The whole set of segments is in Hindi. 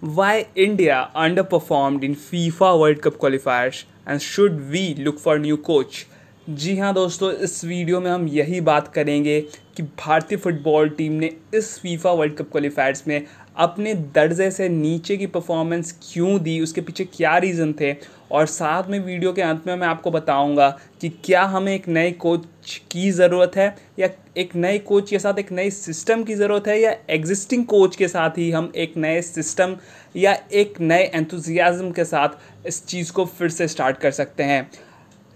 Why India underperformed in FIFA world cup qualifiers and should we look for new coach जी हाँ दोस्तों इस वीडियो में हम यही बात करेंगे कि भारतीय फुटबॉल टीम ने इस फीफा वर्ल्ड कप क्वालिफायर्स में अपने दर्जे से नीचे की परफॉर्मेंस क्यों दी उसके पीछे क्या रीज़न थे और साथ में वीडियो के अंत में मैं आपको बताऊंगा कि क्या हमें एक नए कोच की ज़रूरत है या एक नए कोच के साथ एक नए सिस्टम की ज़रूरत है या एग्जिस्टिंग कोच के साथ ही हम एक नए सिस्टम या एक नए एंथुजियाज़म के साथ इस चीज़ को फिर से स्टार्ट कर सकते हैं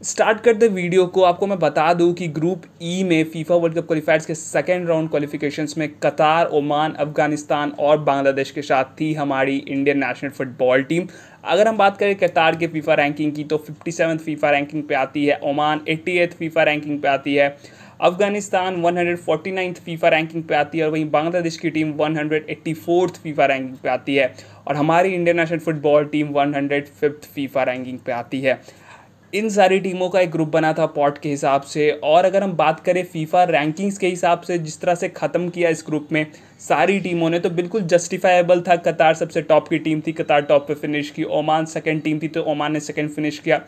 स्टार्ट करते वीडियो को आपको मैं बता दूं कि ग्रुप ई e में फीफा वर्ल्ड कप क्वालिफायर्स के सेकेंड राउंड क्वालिफिकेशंस में कतार ओमान अफगानिस्तान और बांग्लादेश के साथ थी हमारी इंडियन नेशनल फुटबॉल टीम अगर हम बात करें कतार के फीफा रैंकिंग की तो फिफ्टी सेवन फीफा रैंकिंग पे आती है Oman eighty eighth FIFA ranking पे आती है अफगानिस्तान 149th फीफा रैंकिंग पे आती है और वहीं बांग्लादेश की टीम 184th फीफा रैंकिंग पे आती है और हमारी Indian national football team 105th FIFA ranking पे आती है इन सारी टीमों का एक ग्रुप बना था पॉट के हिसाब से और अगर हम बात करें फीफा रैंकिंग्स के हिसाब से जिस तरह से ख़त्म किया इस ग्रुप में सारी टीमों ने तो बिल्कुल जस्टिफाइबल था कतार सबसे टॉप की टीम थी कतार टॉप पे फिनिश की ओमान सेकंड टीम थी तो ओमान ने सेकंड फिनिश किया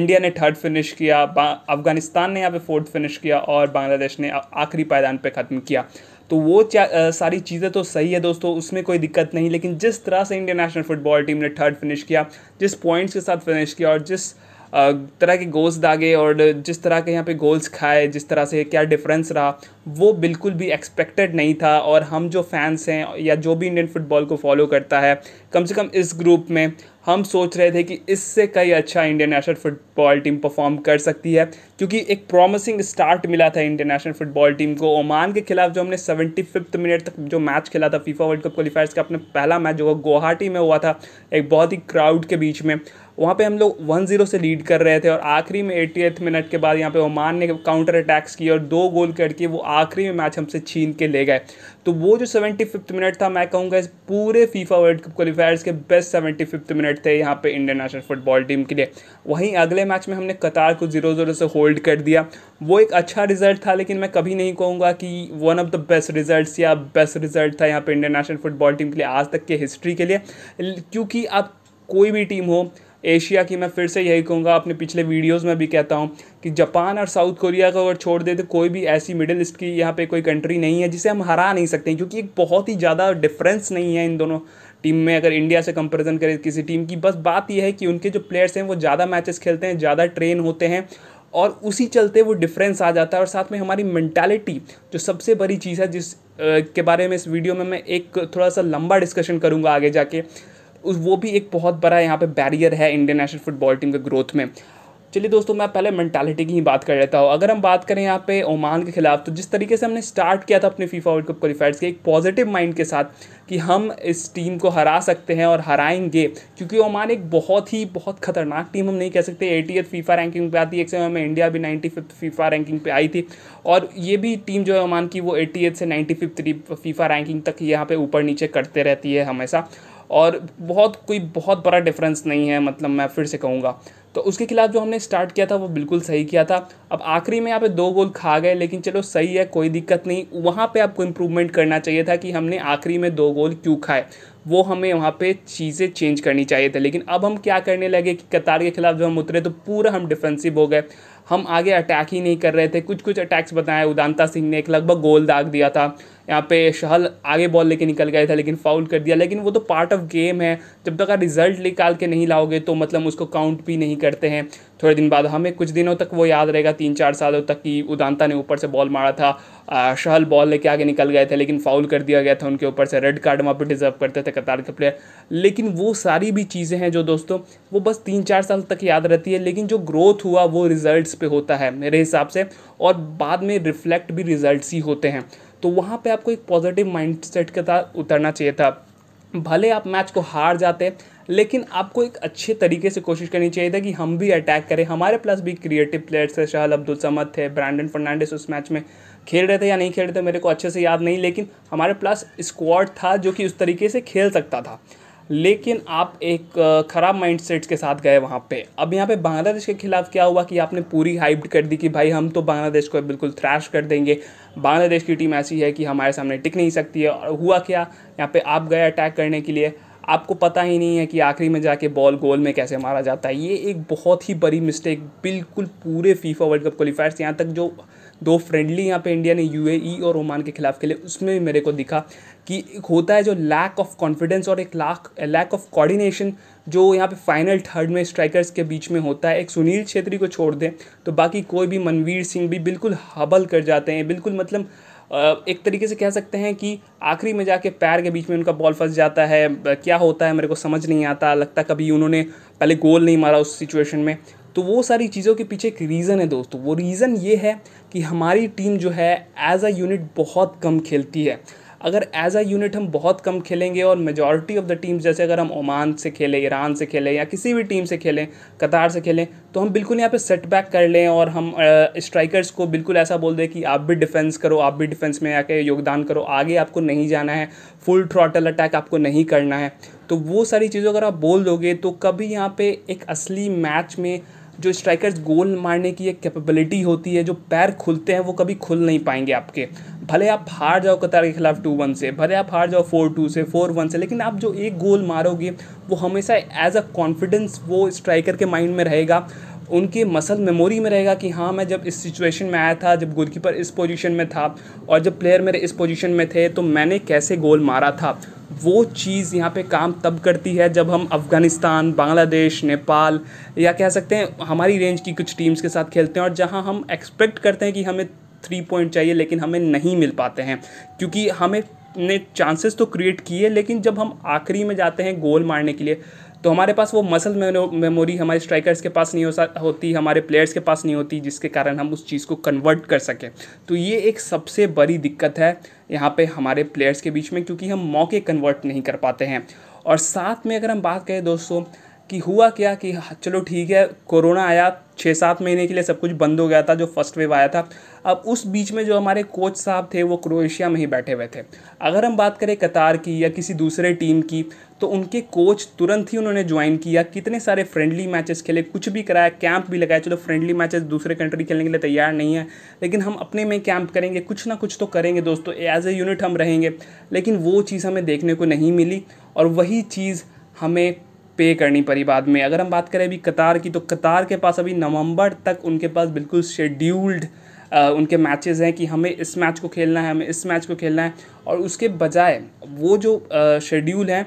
इंडिया ने थर्ड फिनिश किया अफगानिस्तान ने यहाँ पे फोर्थ फिनिश किया और बांग्लादेश ने आखिरी पायदान पर ख़त्म किया तो वो आ, सारी चीज़ें तो सही है दोस्तों उसमें कोई दिक्कत नहीं लेकिन जिस तरह से इंडियन नेशनल फुटबॉल टीम ने थर्ड फिनिश किया जिस पॉइंट्स के साथ फिनिश किया और जिस तरह के गोल्स दागे और जिस तरह के यहाँ पे गोल्स खाए जिस तरह से क्या डिफरेंस रहा वो बिल्कुल भी एक्सपेक्टेड नहीं था और हम जो फैंस हैं या जो भी इंडियन फुटबॉल को फॉलो करता है कम से कम इस ग्रुप में हम सोच रहे थे कि इससे कई अच्छा Indian national football team perform कर सकती है क्योंकि एक प्रॉमिसिंग स्टार्ट मिला था इंडियन नेशनल फुटबॉल टीम को ओमान के खिलाफ जो हमने सेवेंटी फिफ्थ मिनट तक जो मैच खेला था फीफा वर्ल्ड कप क्वालिफायर्स का अपना पहला मैच जो गुवाहाटी में हुआ था एक बहुत ही क्राउड के बीच में वहाँ पे हम लोग वन जीरो से लीड कर रहे थे और आखिरी में एट्टी मिनट के बाद यहाँ पे ओमान ने काउंटर अटैक्स किए और दो गोल करके वो आखिरी में मैच हमसे छीन के ले गए तो वो जो सेवेंटी फिफ्थ मिनट था मैं कहूँगा इस पूरे फीफा वर्ल्ड कप क्वालिफायर्स के बेस्ट सेवेंटी फिफ्थ मिनट थे यहाँ पे इंडियन नेशनल फुटबॉल टीम के लिए वहीं अगले मैच में हमने कतार को जीरो जीरो से होल्ड कर दिया वो एक अच्छा रिजल्ट था लेकिन मैं कभी नहीं कहूँगा कि one of the best result या बेस्ट रिजल्ट था यहाँ पर इंडियन नेशनल फुटबॉल टीम के लिए आज तक के हिस्ट्री के लिए क्योंकि आप कोई भी टीम हो एशिया की मैं फिर से यही कहूँगा अपने पिछले वीडियोज़ में भी कहता हूँ कि जापान और साउथ कोरिया को अगर छोड़ दे तो कोई भी ऐसी मिडिल ईस्ट की यहाँ पर कोई कंट्री नहीं है जिसे हम हरा नहीं सकते क्योंकि एक बहुत ही ज़्यादा डिफरेंस नहीं है इन दोनों टीम में अगर इंडिया से कंपेरिजन करें किसी टीम की बस बात यह है कि उनके जो प्लेयर्स हैं वो ज़्यादा मैचेस खेलते हैं ज़्यादा ट्रेन होते हैं और उसी चलते वो डिफरेंस आ जाता है और साथ में हमारी मैंटेलिटी जो सबसे बड़ी चीज़ है जिस के बारे में इस वीडियो में मैं एक थोड़ा सा लंबा डिस्कशन करूँगा आगे जाके वो भी एक बहुत बड़ा यहाँ पे बैरियर है इंडियन नेशनल फुटबॉल टीम के ग्रोथ में चलिए दोस्तों मैं पहले मैंटालिटी की ही बात कर लेता हूँ अगर हम बात करें यहाँ पे ओमान के खिलाफ तो जिस तरीके से हमने स्टार्ट किया था अपने फीफा वर्ल्ड कप क्वालिफायर्स के एक पॉजिटिव माइंड के साथ कि हम इस टीम को हरा सकते हैं और हराएंगे क्योंकि ओमान एक बहुत ही बहुत खतरनाक टीम हम नहीं कह सकते एटी फीफा रैंकिंग पे आती एक समय में इंडिया भी नाइन्टी फिफ्थ फीफा रैंकिंग पे आई थी और ये भी टीम जो है ओमान की वो एटी से नाइन्टी फिफ्थ फीफा रैंकिंग तक यहाँ पर ऊपर नीचे करते रहती है हमेशा और बहुत कोई बहुत बड़ा डिफरेंस नहीं है मतलब मैं फिर से कहूँगा तो उसके खिलाफ जो हमने स्टार्ट किया था वो बिल्कुल सही किया था अब आखिरी में यहाँ पे दो गोल खा गए लेकिन चलो सही है कोई दिक्कत नहीं वहाँ पे आपको इम्प्रूवमेंट करना चाहिए था कि हमने आखिरी में दो गोल क्यों खाए वो हमें वहाँ पे चीज़ें चेंज करनी चाहिए थी लेकिन अब हम क्या करने लगे कि कतार के ख़िलाफ़ जब हम उतरे तो पूरा हम डिफेंसिव हो गए हम आगे अटैक ही नहीं कर रहे थे कुछ कुछ अटैक्स बताए उदांता सिंह ने एक लगभग गोल दाग दिया था यहाँ पे शहल आगे बॉल लेके निकल गया था लेकिन फाउल कर दिया लेकिन वो तो पार्ट ऑफ गेम है जब तक आप रिजल्ट निकाल के नहीं लाओगे तो मतलब उसको काउंट भी नहीं करते हैं थोड़े दिन बाद हमें कुछ दिनों तक वो याद रहेगा तीन चार सालों तक कि उदांता ने ऊपर से बॉल मारा था शहल बॉल लेके आगे निकल गए थे लेकिन फाउल कर दिया गया था उनके ऊपर से रेड कार्ड वहाँ पर डिजर्व करते थे कतार के प्लेयर लेकिन वो सारी भी चीज़ें हैं जो दोस्तों वो बस तीन चार साल तक याद रहती है लेकिन जो ग्रोथ हुआ वो रिजल्ट्स पे होता है मेरे हिसाब से और बाद में रिफ्लेक्ट भी रिजल्ट्स ही होते हैं तो वहाँ पे आपको एक पॉजिटिव माइंडसेट के साथ उतरना चाहिए था भले आप मैच को हार जाते लेकिन आपको एक अच्छे तरीके से कोशिश करनी चाहिए था कि हम भी अटैक करें हमारे प्लस भी क्रिएटिव प्लेयर्स थे शाहल अब्दुल समद थे ब्रांडन फर्नांडिस उस मैच में खेल रहे थे या नहीं खेल रहे थे मेरे को अच्छे से याद नहीं लेकिन हमारे पास स्क्वाड था जो कि उस तरीके से खेल सकता था लेकिन आप एक ख़राब माइंड सेट्स के साथ गए वहाँ पे अब यहाँ पे बांग्लादेश के खिलाफ क्या हुआ कि आपने पूरी हाइप कर दी कि भाई हम तो बांग्लादेश को बिल्कुल थ्रैश कर देंगे बांग्लादेश की टीम ऐसी है कि हमारे सामने टिक नहीं सकती है और हुआ क्या यहाँ पे आप गए अटैक करने के लिए आपको पता ही नहीं है कि आखिरी में जाके बॉल गोल में कैसे मारा जाता है ये एक बहुत ही बड़ी मिस्टेक बिल्कुल पूरे फीफा वर्ल्ड कप क्वालिफायर्स यहाँ तक जो दो फ्रेंडली यहाँ पे इंडिया ने यूएई e और ओमान के खिलाफ खेले उसमें भी मेरे को दिखा कि एक होता है जो लैक ऑफ कॉन्फिडेंस और एक लाख लैक ऑफ कोऑर्डिनेशन जो यहाँ पे फाइनल थर्ड में स्ट्राइकर्स के बीच में होता है एक सुनील छेत्री को छोड़ दें तो बाकी कोई भी मनवीर सिंह भी बिल्कुल हबल कर जाते हैं बिल्कुल मतलब एक तरीके से कह सकते हैं कि आखिरी में जाके पैर के बीच में उनका बॉल फंस जाता है क्या होता है मेरे को समझ नहीं आता लगता कभी उन्होंने पहले गोल नहीं मारा उस सिचुएशन में तो वो सारी चीज़ों के पीछे एक रीज़न है दोस्तों वो रीज़न ये है कि हमारी टीम जो है एज अ यूनिट बहुत कम खेलती है अगर एज अ यूनिट हम बहुत कम खेलेंगे और मेजॉरिटी ऑफ द टीम्स जैसे अगर हम ओमान से खेलें ईरान से खेलें या किसी भी टीम से खेलें कतार से खेलें तो हम बिल्कुल यहाँ पे सेटबैक कर लें और हम स्ट्राइकर्स को बिल्कुल ऐसा बोल दें कि आप भी डिफेंस करो आप भी डिफेंस में आके योगदान करो आगे आपको नहीं जाना है फुल थ्रॉटल अटैक आपको नहीं करना है तो वो सारी चीज़ें अगर आप बोल दोगे तो कभी यहाँ पर एक असली मैच में जो स्ट्राइकर्स गोल मारने की एक कैपेबिलिटी होती है जो पैर खुलते हैं वो कभी खुल नहीं पाएंगे आपके भले आप हार जाओ कतार के खिलाफ टू वन से भले आप हार जाओ फोर टू से फोर वन से लेकिन आप जो एक गोल मारोगे वो हमेशा एज अ कॉन्फिडेंस वो स्ट्राइकर के माइंड में रहेगा उनके मसल मेमोरी में रहेगा कि हाँ मैं जब इस सिचुएशन में आया था जब गोलकीपर इस पोजीशन में था और जब प्लेयर मेरे इस पोजीशन में थे तो मैंने कैसे गोल मारा था वो चीज़ यहाँ पे काम तब करती है जब हम अफ़गानिस्तान बांग्लादेश नेपाल या कह सकते हैं हमारी रेंज की कुछ टीम्स के साथ खेलते हैं और जहाँ हम एक्सपेक्ट करते हैं कि हमें थ्री पॉइंट चाहिए लेकिन हमें नहीं मिल पाते हैं क्योंकि हमें ने चांसेस तो क्रिएट किए लेकिन जब हम आखिरी में जाते हैं गोल मारने के लिए तो हमारे पास वो मसल मेमोरी हमारे स्ट्राइकर्स के पास नहीं हो होती हमारे प्लेयर्स के पास नहीं होती जिसके कारण हम उस चीज़ को कन्वर्ट कर सकें तो ये एक सबसे बड़ी दिक्कत है यहाँ पे हमारे प्लेयर्स के बीच में क्योंकि हम मौके कन्वर्ट नहीं कर पाते हैं और साथ में अगर हम बात करें दोस्तों कि हुआ क्या कि हाँ, चलो ठीक है कोरोना आया छः सात महीने के लिए सब कुछ बंद हो गया था जो फर्स्ट वेव आया था अब उस बीच में जो हमारे कोच साहब थे वो क्रोएशिया में ही बैठे हुए थे अगर हम बात करें कतार की या किसी दूसरे टीम की तो उनके कोच तुरंत ही उन्होंने ज्वाइन किया कितने सारे फ्रेंडली मैचेस खेले कुछ भी कराया कैंप भी लगाया चलो फ्रेंडली मैचेस दूसरे कंट्री खेलने के लिए तैयार नहीं है लेकिन हम अपने में कैंप करेंगे कुछ ना कुछ तो करेंगे दोस्तों एज ए यूनिट हम रहेंगे लेकिन वो चीज़ हमें देखने को नहीं मिली और वही चीज़ हमें पे करनी पड़ी बाद में अगर हम बात करें अभी कतार की तो कतार के पास अभी नवंबर तक उनके पास बिल्कुल शेड्यूल्ड उनके मैचेस हैं कि हमें इस मैच को खेलना है हमें इस मैच को खेलना है और उसके बजाय वो जो शेड्यूल है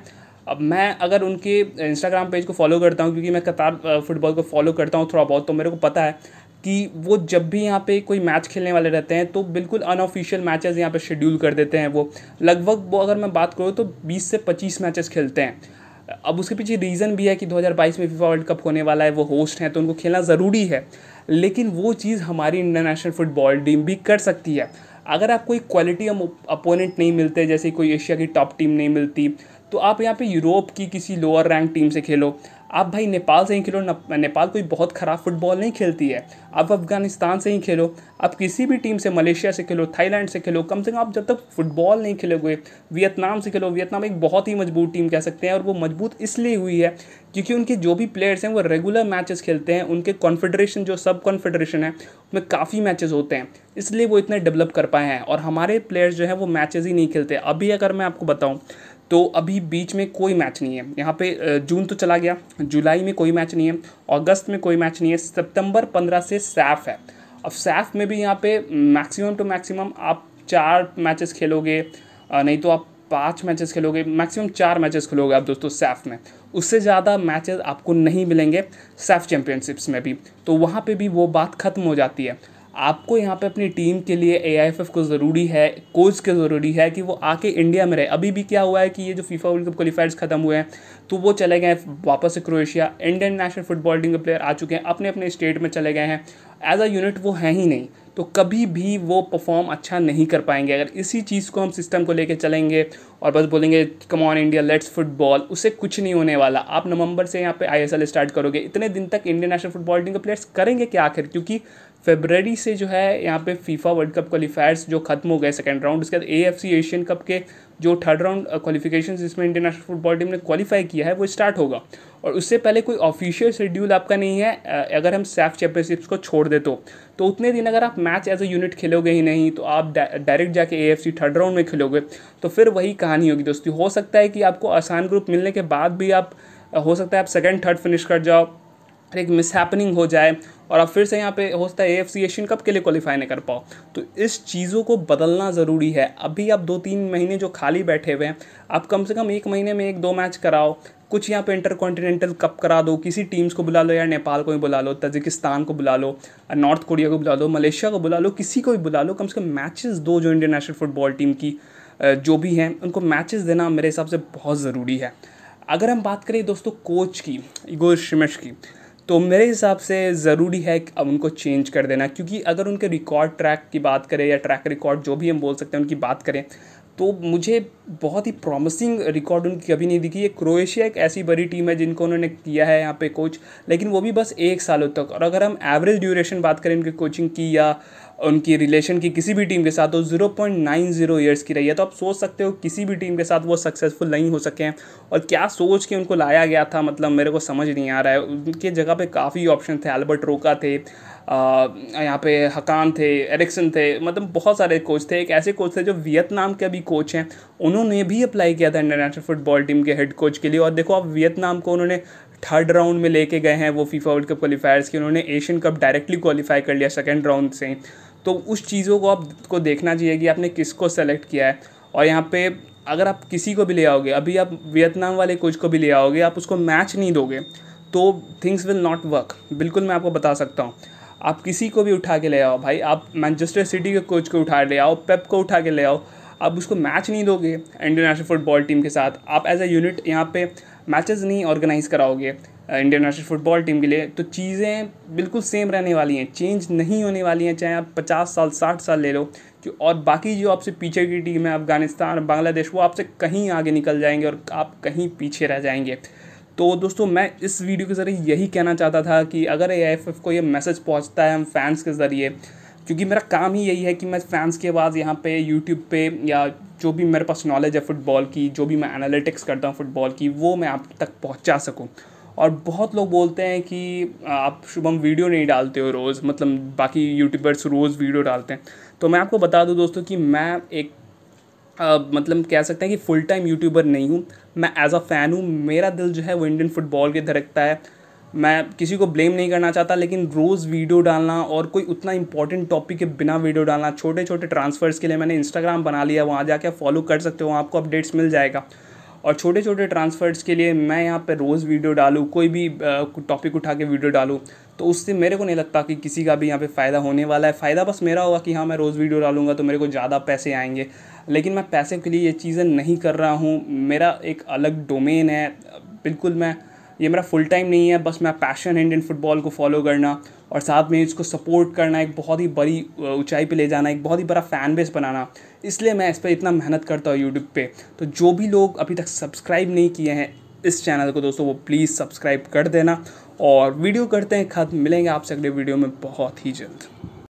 अब मैं अगर उनके इंस्टाग्राम पेज को फॉलो करता हूँ क्योंकि मैं कतार फुटबॉल को फॉलो करता हूँ थोड़ा बहुत तो मेरे को पता है कि वो जब भी यहाँ पे कोई मैच खेलने वाले रहते हैं तो बिल्कुल अनऑफिशियल मैचेस यहाँ पे शेड्यूल कर देते हैं वो लगभग वो अगर मैं बात करूँ तो 20 से 25 मैचेस खेलते हैं अब उसके पीछे रीज़न भी है कि 2022 में फीफा वर्ल्ड कप होने वाला है वो होस्ट हैं तो उनको खेलना ज़रूरी है लेकिन वो चीज़ हमारी इंटरनेशनल फुटबॉल टीम भी कर सकती है अगर आप कोई क्वालिटी अपोनेंट नहीं मिलते जैसे कोई एशिया की टॉप टीम नहीं मिलती तो आप यहाँ पे यूरोप की किसी लोअर रैंक टीम से खेलो आप भाई नेपाल से ही खेलो नेपाल कोई बहुत ख़राब फुटबॉल नहीं खेलती है आप अफ़गानिस्तान से ही खेलो आप किसी भी टीम से मलेशिया से खेलो थाईलैंड से खेलो कम से कम आप जब तक फुटबॉल नहीं खेलोगे वियतनाम से खेलो वियतनाम एक बहुत ही मजबूत टीम कह सकते हैं और वो मजबूत इसलिए हुई है क्योंकि उनके जो भी प्लेयर्स हैं वो रेगुलर मैचेस खेलते हैं उनके कॉन्फेडरेशन जो सब कॉन्फेडरेशन है उसमें काफ़ी मैचेस होते हैं इसलिए वो इतने डेवलप कर पाए हैं और हमारे प्लेयर्स जो हैं वो मैचेस ही नहीं खेलते अभी अगर मैं आपको बताऊँ तो अभी बीच में कोई मैच नहीं है यहाँ पे जून तो चला गया जुलाई में कोई मैच नहीं है अगस्त में कोई मैच नहीं है सितंबर पंद्रह से सैफ है अब सैफ में भी यहाँ पे मैक्सिमम टू मैक्सिमम आप चार मैचेस खेलोगे नहीं तो आप पाँच मैचेस खेलोगे मैक्सिमम चार मैचेस खेलोगे आप दोस्तों सैफ में उससे ज़्यादा मैचेस आपको नहीं मिलेंगे सैफ चैम्पियनशिप्स में भी तो वहाँ पे भी वो बात ख़त्म हो जाती है आपको यहाँ पे अपनी टीम के लिए ए को ज़रूरी है कोच के ज़रूरी है कि वो आके इंडिया में रहे अभी भी क्या हुआ है कि ये जो फीफा वर्ल्ड कप क्वालिफायर्स ख़त्म हुए हैं तो वो चले गए वापस से Croatia Indian national football team के प्लेयर आ चुके हैं अपने अपने स्टेट में चले गए हैं एज अ यूनिट वो हैं ही नहीं तो कभी भी वो परफॉर्म अच्छा नहीं कर पाएंगे अगर इसी चीज़ को हम सिस्टम को लेके चलेंगे और बस बोलेंगे come on India let's football उससे कुछ नहीं होने वाला आप नवंबर से यहाँ पे आईएसएल स्टार्ट करोगे इतने दिन तक इंडियन नेशनल फुटबॉल टीम के प्लेयर्स करेंगे क्या आखिर क्योंकि फेबररी से जो है यहाँ पे फीफा वर्ल्ड कप क्वालिफायर्स जो खत्म हो गए सेकेंड राउंड उसके बाद A F C Asian cup के जो थर्ड राउंड क्वालिफिकेशन जिसमें इंटरनेशनल फुटबॉल टीम ने क्वालिफाई किया है वो स्टार्ट होगा और उससे पहले कोई ऑफिशियल शेड्यूल आपका नहीं है uh, अगर हम सेफ़ चैम्पियनशिप्स को छोड़ दे तो तो उतने दिन अगर आप मैच एज अ यूनिट खेलोगे ही नहीं तो आप डायरेक्ट जाके A F C third round में खेलोगे तो फिर वही कहानी होगी दोस्ती हो सकता है कि आपको आसान ग्रुप मिलने के बाद भी आप uh, हो सकता है आप सेकेंड थर्ड फिनिश कर जाओ फिर एक मिसहैपनिंग हो जाए और अब फिर से यहाँ पे हो सकता है एफ सी एशियन कप के लिए क्वालिफाई नहीं कर पाओ तो इस चीज़ों को बदलना ज़रूरी है अभी आप दो तीन महीने जो खाली बैठे हुए हैं आप कम से कम एक महीने में एक दो मैच कराओ कुछ यहाँ पे इंटर कॉन्टिनेंटल कप करा दो किसी टीम्स को बुला लो या नेपाल को भी बुला लो तजिकिस्तान को बुला लो नॉर्थ कोरिया को बुला लो मलेशिया को बुला लो किसी को भी बुला लो कम से कम मैचेस दो जो इंडियन नेशनल फुटबॉल टीम की जो भी हैं उनको मैचेस देना मेरे हिसाब से बहुत ज़रूरी है अगर हम बात करें दोस्तों कोच की इगोर शिमेश की तो मेरे हिसाब से ज़रूरी है कि अब उनको चेंज कर देना क्योंकि अगर उनके रिकॉर्ड ट्रैक की बात करें या ट्रैक रिकॉर्ड जो भी हम बोल सकते हैं उनकी बात करें तो मुझे बहुत ही प्रॉमिसिंग रिकॉर्ड उनकी कभी नहीं दिखी है क्रोएशिया एक ऐसी बड़ी टीम है जिनको उन्होंने किया है यहाँ पे कोच लेकिन वो भी बस एक सालों तक और अगर हम एवरेज ड्यूरेशन बात करें उनकी कोचिंग की या उनकी रिलेशन की किसी भी टीम के साथ तो zero point nine zero years की रही है तो आप सोच सकते हो किसी भी टीम के साथ वो सक्सेसफुल नहीं हो सके हैं और क्या सोच के उनको लाया गया था मतलब मेरे को समझ नहीं आ रहा है उनके जगह पे काफ़ी ऑप्शन थे एल्बर्ट रोका थे यहाँ पे हकान थे एरिक्सन थे मतलब बहुत सारे कोच थे एक ऐसे कोच थे जो वियतनाम के अभी कोच हैं उन्होंने भी अप्लाई किया था इंटरनेशनल फुटबॉल टीम के हेड कोच के लिए और देखो अब वियतनाम को उन्होंने थर्ड राउंड में लेके गए हैं वो फीफा वर्ल्ड कप क्वालिफायर्स की उन्होंने एशियन कप डायरेक्टली क्वालिफाई कर लिया सेकेंड राउंड से तो उस चीज़ों को आपको देखना चाहिए कि आपने किसको सेलेक्ट किया है और यहाँ पे अगर आप किसी को भी ले आओगे अभी आप वियतनाम वाले कोच को भी ले आओगे आप उसको मैच नहीं दोगे तो थिंग्स विल नॉट वर्क बिल्कुल मैं आपको बता सकता हूँ आप किसी को भी उठा के ले आओ भाई आप मैनचेस्टर सिटी के कोच को उठा ले आओ पेप को उठा के ले आओ आप उसको मैच नहीं दोगे इंडियन नेशनल फुटबॉल टीम के साथ आप एज ए यूनिट यहाँ पे मैचेस नहीं ऑर्गेनाइज कराओगे इंडियन नेशनल फुटबॉल टीम के लिए तो चीज़ें बिल्कुल सेम रहने वाली हैं चेंज नहीं होने वाली हैं चाहे आप पचास साल साठ साल ले लो कि और बाकी जो आपसे पीछे की टीम है अफ़गानिस्तान बांग्लादेश वो आपसे कहीं आगे निकल जाएंगे और आप कहीं पीछे रह जाएंगे तो दोस्तों मैं इस वीडियो के ज़रिए यही कहना चाहता था कि अगर ए एफ एफ को ये मैसेज पहुंचता है हम फैंस के ज़रिए क्योंकि मेरा काम ही यही है कि मैं फैंस के बाद यहाँ पे यूट्यूब पे या जो भी मेरे पास नॉलेज है फ़ुटबॉल की जो भी मैं एनालिटिक्स करता हूँ फ़ुटबॉल की वो मैं आप तक पहुँचा सकूँ और बहुत लोग बोलते हैं कि आप शुभम वीडियो नहीं डालते हो रोज़ मतलब बाकी यूट्यूबर्स रोज़ वीडियो डालते हैं तो मैं आपको बता दूं दोस्तों कि मैं एक Uh, मतलब कह सकते हैं कि फुल टाइम यूट्यूबर नहीं हूँ मैं एज अ फ़ैन हूँ मेरा दिल जो है वो इंडियन फुटबॉल के धड़कता है मैं किसी को ब्लेम नहीं करना चाहता लेकिन रोज़ वीडियो डालना और कोई उतना इंपॉर्टेंट टॉपिक के बिना वीडियो डालना छोटे छोटे ट्रांसफ़र्स के लिए मैंने इंस्टाग्राम बना लिया वहाँ जाके फॉलो कर सकते हो वहाँ आपको अपडेट्स मिल जाएगा और छोटे छोटे ट्रांसफ़र्स के लिए मैं यहाँ पर रोज़ वीडियो डालूँ कोई भी टॉपिक उठा के वीडियो डालूँ तो उससे मेरे को नहीं लगता कि किसी का भी यहाँ पे फ़ायदा होने वाला है फ़ायदा बस मेरा होगा कि हाँ मैं रोज़ वीडियो डालूँगा तो मेरे को ज़्यादा पैसे आएंगे लेकिन मैं पैसे के लिए ये चीज़ें नहीं कर रहा हूँ मेरा एक अलग डोमेन है बिल्कुल मैं ये मेरा फुल टाइम नहीं है बस मैं पैशन इंडियन फुटबॉल को फॉलो करना और साथ में इसको सपोर्ट करना एक बहुत ही बड़ी ऊंचाई पे ले जाना एक बहुत ही बड़ा फ़ैन बेस बनाना इसलिए मैं इस पर इतना मेहनत करता हूँ यूट्यूब पे तो जो भी लोग अभी तक सब्सक्राइब नहीं किए हैं इस चैनल को दोस्तों वो प्लीज़ सब्सक्राइब कर देना और वीडियो करते हैं खत्म मिलेंगे आपसे अगले वीडियो में बहुत ही जल्द